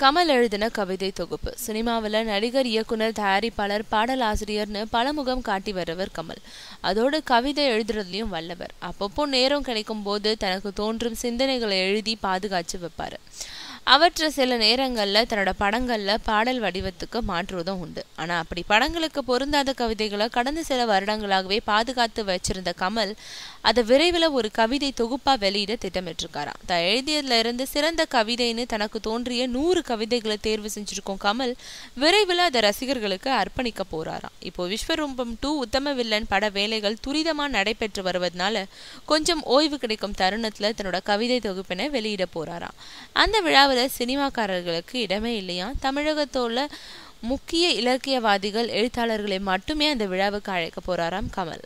கமல் எழுதின கவிதை தொகுப்பு சினிமாவில் நடிகர் இயக்குனர் தயாரிப்பாளர் பாடலாசிரியர்னு பலமுகம் காட்டி வர்றவர் கமல் அதோடு கவிதை எழுதுறதுலையும் வல்லவர் அப்பப்போ நேரம் கிடைக்கும் போது தனக்கு தோன்றும் சிந்தனைகளை எழுதி பாதுகாத்து வைப்பார் அவற்றை சில நேரங்களில் தன்னோட படங்களில் பாடல் வடிவத்துக்கு மாற்றுவதும் உண்டு ஆனால் அப்படி படங்களுக்கு பொருந்தாத கவிதைகளை கடந்த சில வருடங்களாகவே பாதுகாத்து வச்சிருந்த கமல் அதை விரைவில் ஒரு கவிதை தொகுப்பாக வெளியிட திட்டமிட்டிருக்காராம் தான் எழுதியதுல இருந்து சிறந்த கவிதைன்னு தனக்கு தோன்றிய நூறு கவிதைகளை தேர்வு செஞ்சுருக்கோம் கமல் விரைவில் அதை ரசிகர்களுக்கு அர்ப்பணிக்க போறாராம் இப்போ விஸ்வரூபம் டூ உத்தம வில்லன் பட வேலைகள் துரிதமாக நடைபெற்று வருவதனால கொஞ்சம் ஓய்வு கிடைக்கும் தருணத்தில் தன்னோட கவிதை தொகுப்பினை வெளியிட போறாராம் அந்த விழாவில் சினிமாக்காரர்களுக்கு இடமே இல்லையா தமிழகத்தோட முக்கிய இலக்கியவாதிகள் எழுத்தாளர்களை மட்டுமே அந்த விழாவுக்கு அழைக்க போறாராம் கமல்